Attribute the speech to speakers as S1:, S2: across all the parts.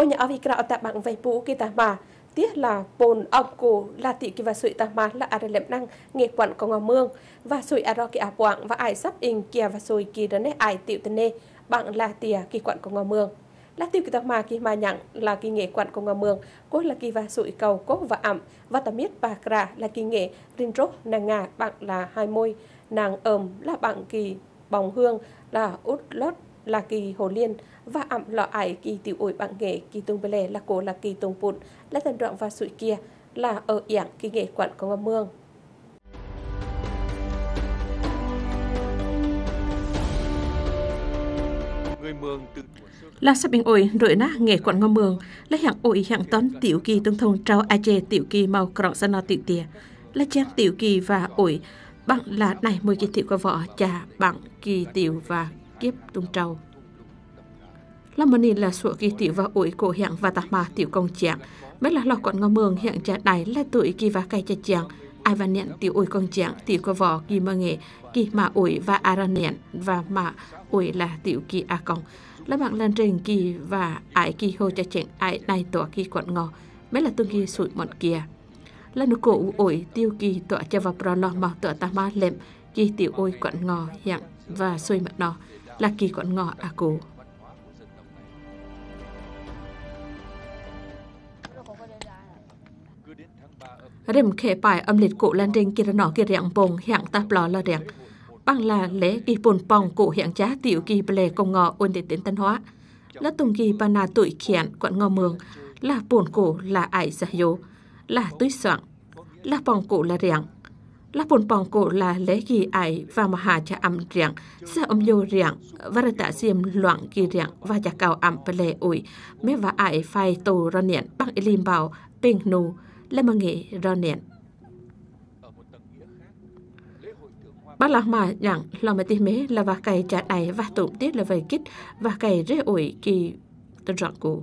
S1: ô nhà avi à, kra ta bằng vay pu ki ta mà tiếc là bồn ông cổ là tỷ kỳ và sụi ta mà là ai lệm năng nghệ quận của ngọc mương và sụi aro kỳ áp quạng và ai sắp in kia và sụi kỳ đó nè ai tiểu tên nê bạn là tìa kỳ quận của ngọc mương là tiêu kỳ ta mà kỳ mà nhận là kỳ nghệ quản của ngọc mương cố là kỳ và sụi cầu cố và ẩm và ta biết bà kra là kỳ nghệ rin rốt nàng ngà bạn là hai môi nàng ẩm là bạn kỳ bồng hương là út lót là kỳ hồ liên và ẩm lọ ải kỳ tiểu ổi bạn nghề kỳ tung bê lè là cổ là kỳ tung bụt là thần đoạn và sụi kia là ở yảng kỳ nghệ quản công âm mương. là sắp bình ổi rồi na nghề quận ngâm mường là hạng ổi hạng tón tiểu kỳ tương thông trao ai chê tiểu kỳ màu cọng sân nó tiểu tìa là trang tiểu kỳ và ổi bằng là này mười kỳ tiểu qua vợ trà bằng kỳ tiểu và kiếp tung trâu là nhìn là sủa kỳ tiểu và ủi cổ hiện và tạc mà tiểu công chàng mấy là lọ còn ngò mường hiện trả đáy là tuổi kỳ và cây chà chàng ai và niệm tiểu ủi công chàng tiểu có vỏ kỳ mơ nghệ kỳ mà ủi và ara niệm và mà ủi là tiểu kỳ a công là bạn lên trình kỳ và ai kỳ hồ chà chàng ai này tỏa kỳ quận ngò mấy là tương kỳ sụi mọn kia là nó cổ ủi tiêu kỳ tỏa cho vào pro lò màu tỏa tà mà lệm kỳ tiểu ôi quận ngò hiện và xuôi mặt nò là kỳ quận ngọ A Cố. Rìm khẽ bài âm lịch cổ lan đình ra nọ kỳ rạng bồng hạng tạp lò là đẹp. Bằng là lễ kỳ bồn bồng cổ hạng giá tiểu kỳ bề công ngọ ôn đến tiến tân hóa. Là tùng kỳ bà nà tuổi khiển quận ngọ mường là bồn cổ là ải giả dô là tuy soạn là bồng cổ là rạng lapun pong ko là lễ ghi ai và mà hà cha âm riang sa om yo riang và ta sim loạn ghi riang và cha cao am pele ui me và ai phai tu ro nien bang ilim bao ping nu le mà nghĩ ro nien bác lạc mà nhận lòng mà tìm mế là và cày chả này và tụm tiết là về kích và cày rễ ủi kỳ tân rọn cụ.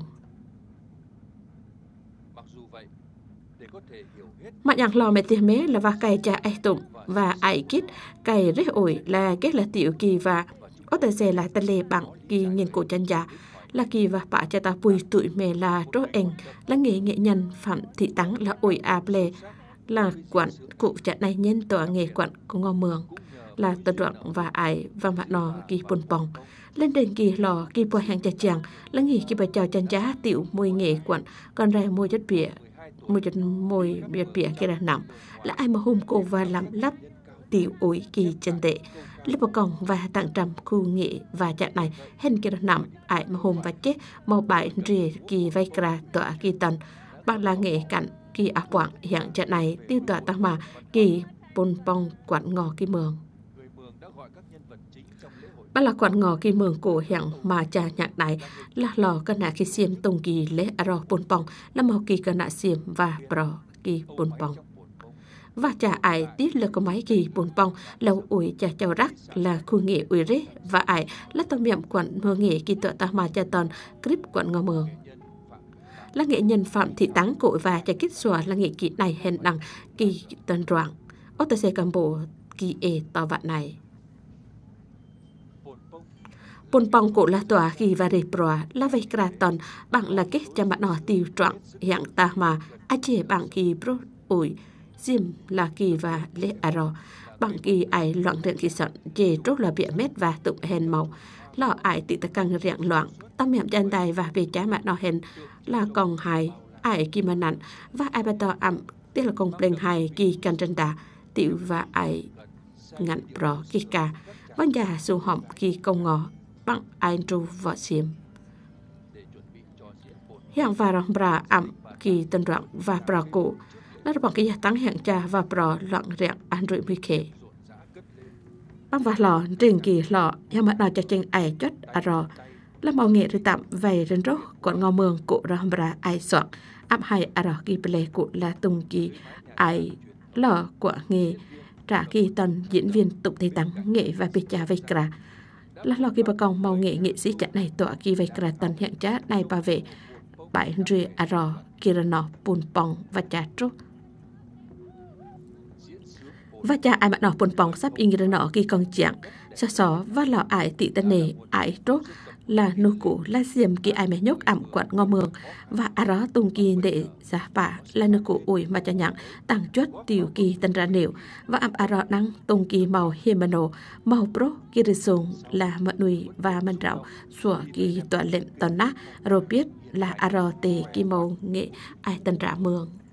S1: Mặt nhạc lò mẹ tiền mế là và cày cha ai tụng và ai kít cày rế ổi là kết là tiểu kỳ và ở tại xe là tên lệ bằng kỳ nghiên cổ chân giả là kỳ và bà cha ta bùi tụi mẹ là trô anh là nghề nghệ nhân phạm thị tắng là ổi à lệ là quản cụ cha này nhân tòa nghề quản của ngò mường là tờ đoạn và ải và mặt nò kỳ bồn bòng lên đền kỳ lò kỳ bò hàng chà chàng là nghề kỳ bà chào chân giá tiểu môi nghệ quản con ra môi chất bịa một chút mồi bia bia kia là nằm là ai mà hôm cô và làm lắp tiểu ối kỳ chân tệ lớp bà còn và tặng trầm khu nghệ và chặt này hen kia là nằm ai mà hôm và chết màu bãi rìa kỳ vay kra tọa kỳ tần bạn là nghệ cạnh kỳ áp quảng hiện trận này tiêu tọa tăng mà kỳ bôn bong quán ngò kỳ mường Ba là quản ngò kỳ mường cổ hẹn mà cha nhạc đại là lò cơ nạ kỳ xiêm tông kỳ lễ aro bồn bong là màu kỳ cơ nạ xiêm và bò kỳ bồn bong. Và cha ải tiết lực có máy kỳ bồn bong là ủi cha chào rắc là khu nghệ ủi rế và ải là tàu miệng quản mơ nghệ kỳ tựa ta mà cha tòn clip quản ngò mường là nghệ nhân phạm thị táng cội và cha kết sủa là nghệ kỳ này hẹn đằng kỳ tân đoạn ô tê xe cầm bộ kỳ ê tòa vạn này Bồn bong cổ la tòa khi và đề bòa la vây kra tòn bằng là kết cho bạn nọ tiêu trọn hiện ta mà a chế bạn kỳ bro ủi dìm là kỳ và lệ à rò bằng kỳ ai loạn điện kỳ sọn dề trốt là bịa mét và tụng hèn màu lọ ai tự ta càng riêng loạn tâm hiểm chân tài và bề trái mặt nọ hèn là còn hài ai kỳ mà nặng và ai bà tò ẩm tức là còn pleng hài kỳ càng chân đà tiểu và ai ngạnh bro kỳ ca bắn già su họng kỳ công ngò bằng Andrew tru vợ xiêm hiện và rằng bà ẩm kỳ tân đoạn và bà cụ là bằng cái tăng hiện cha và bà loạn rẹn anh rụi mi khế bằng và lò riêng kỳ lò hiện mà đào cho chênh ai chất ở à rò là màu nghệ rồi tạm về rừng rốt của ngò mường của ra bà ai soạn áp hay ở à rò kỳ bê lê cụ là tung kỳ ai lò của nghề trả kỳ tân diễn viên tục thầy tăng nghệ và bị cha vê kra là lo kỳ bà còn màu nghệ nghệ sĩ chặt này tọa kỳ về cả tần hiện chá này bà vệ bãi rì à rò kỳ ra nọ bùn bòng và chá trúc và cha ai mà nọ bùn bòng sắp in ra nọ kỳ con chạng cho só và lọ ải tị tân nề ải trúc là nô cụ la xiêm kỳ ai mẹ nhóc ẩm quạt ngò mường và à đó tung kỳ để giả phả là nô cụ ủi mà cho nhận tặng chuất tiểu kỳ tân ra nỉu và ẩm à đó năng tung kỳ màu himano màu pro kỳ rì sùng là mận nùi và mận rạo sủa kỳ toàn lệnh tòa nát rồi biết là à đó tề kỳ màu nghệ ai tân ra mường